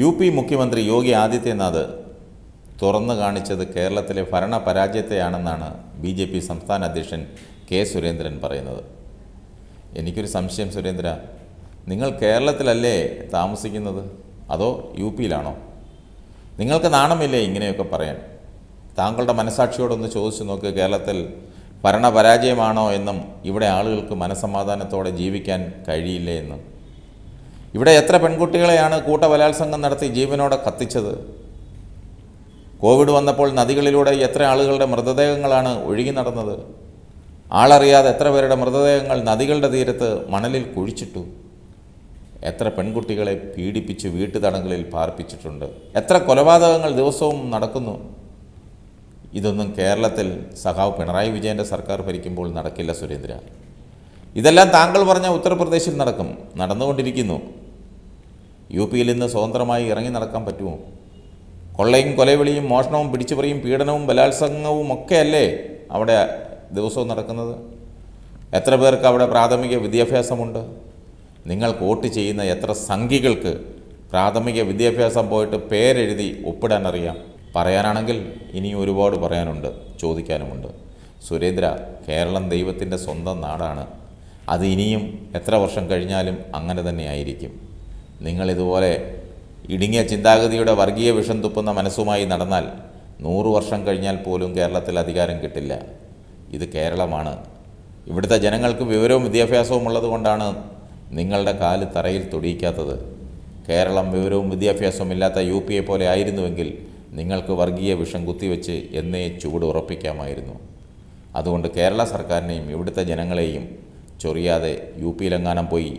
U P മുഖ്യമന്ത്രി യോഗി ആദിത്യനാഥ് തുറന്നു കാണിച്ചത് കേരളത്തിലെ ഭരണ പരാജയത്തെയാണെന്നാണ് ബി ജെ പി സംസ്ഥാന അധ്യക്ഷൻ കെ സുരേന്ദ്രൻ പറയുന്നത് എനിക്കൊരു സംശയം സുരേന്ദ്ര നിങ്ങൾ കേരളത്തിലല്ലേ താമസിക്കുന്നത് അതോ യു പിയിലാണോ നിങ്ങൾക്ക് നാണമില്ലേ ഇങ്ങനെയൊക്കെ പറയാൻ താങ്കളുടെ മനസാക്ഷിയോടൊന്ന് ചോദിച്ചു നോക്ക് കേരളത്തിൽ ഭരണപരാജയമാണോ എന്നും ഇവിടെ ആളുകൾക്ക് മനസമാധാനത്തോടെ ജീവിക്കാൻ കഴിയില്ലേ എന്നും ഇവിടെ എത്ര പെൺകുട്ടികളെയാണ് കൂട്ടബലാത്സംഗം നടത്തി ജീവനോടെ കത്തിച്ചത് കോവിഡ് വന്നപ്പോൾ നദികളിലൂടെ എത്ര ആളുകളുടെ മൃതദേഹങ്ങളാണ് ഒഴുകി നടന്നത് ആളറിയാതെ എത്ര പേരുടെ മൃതദേഹങ്ങൾ നദികളുടെ തീരത്ത് മണലിൽ കുഴിച്ചിട്ടു എത്ര പെൺകുട്ടികളെ പീഡിപ്പിച്ച് വീട്ടുതടങ്കലിൽ പാർപ്പിച്ചിട്ടുണ്ട് എത്ര കൊലപാതകങ്ങൾ ദിവസവും നടക്കുന്നു ഇതൊന്നും കേരളത്തിൽ സഖാവ് പിണറായി വിജയൻ്റെ സർക്കാർ ഭരിക്കുമ്പോൾ നടക്കില്ല സുരേന്ദ്ര ഇതെല്ലാം താങ്കൾ പറഞ്ഞ ഉത്തർപ്രദേശിൽ നടക്കും നടന്നുകൊണ്ടിരിക്കുന്നു യു പിയിൽ ഇന്ന് സ്വതന്ത്രമായി ഇറങ്ങി നടക്കാൻ പറ്റുമോ കൊള്ളയും കൊലവിളിയും മോഷണവും പിടിച്ചുപറിയും പീഡനവും ബലാത്സംഗവും ഒക്കെയല്ലേ അവിടെ ദിവസവും നടക്കുന്നത് എത്ര പേർക്ക് അവിടെ പ്രാഥമിക വിദ്യാഭ്യാസമുണ്ട് നിങ്ങൾ വോട്ട് ചെയ്യുന്ന എത്ര സംഘികൾക്ക് പ്രാഥമിക വിദ്യാഭ്യാസം പോയിട്ട് പേരെഴുതി ഒപ്പിടാൻ അറിയാം പറയാനാണെങ്കിൽ ഇനിയും ഒരുപാട് പറയാനുണ്ട് ചോദിക്കാനുമുണ്ട് സുരേന്ദ്ര കേരളം ദൈവത്തിൻ്റെ സ്വന്തം നാടാണ് അത് ഇനിയും എത്ര വർഷം കഴിഞ്ഞാലും അങ്ങനെ തന്നെ ആയിരിക്കും നിങ്ങളിതുപോലെ ഇടുങ്ങിയ ചിന്താഗതിയുടെ വർഗീയ വിഷം തുപ്പുന്ന മനസ്സുമായി നടന്നാൽ നൂറു വർഷം കഴിഞ്ഞാൽ പോലും കേരളത്തിൽ അധികാരം കിട്ടില്ല ഇത് കേരളമാണ് ഇവിടുത്തെ ജനങ്ങൾക്ക് വിവരവും വിദ്യാഭ്യാസവും ഉള്ളതുകൊണ്ടാണ് നിങ്ങളുടെ കാല് തറയിൽ തൊടിയിക്കാത്തത് കേരളം വിവരവും വിദ്യാഭ്യാസവും ഇല്ലാത്ത യു പി എ പോലെ ആയിരുന്നുവെങ്കിൽ നിങ്ങൾക്ക് വർഗീയ വിഷം കുത്തിവെച്ച് എന്നേ ചുവട് ഉറപ്പിക്കാമായിരുന്നു അതുകൊണ്ട് കേരള സർക്കാരിനെയും ഇവിടുത്തെ ജനങ്ങളെയും ചൊറിയാതെ യു പിയിലെങ്ങാനും പോയി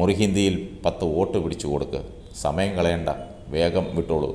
മുറിഹിന്ദിയിൽ പത്ത് വോട്ട് പിടിച്ചു കൊടുക്കുക സമയം കളയണ്ട വേഗം വിട്ടോളൂ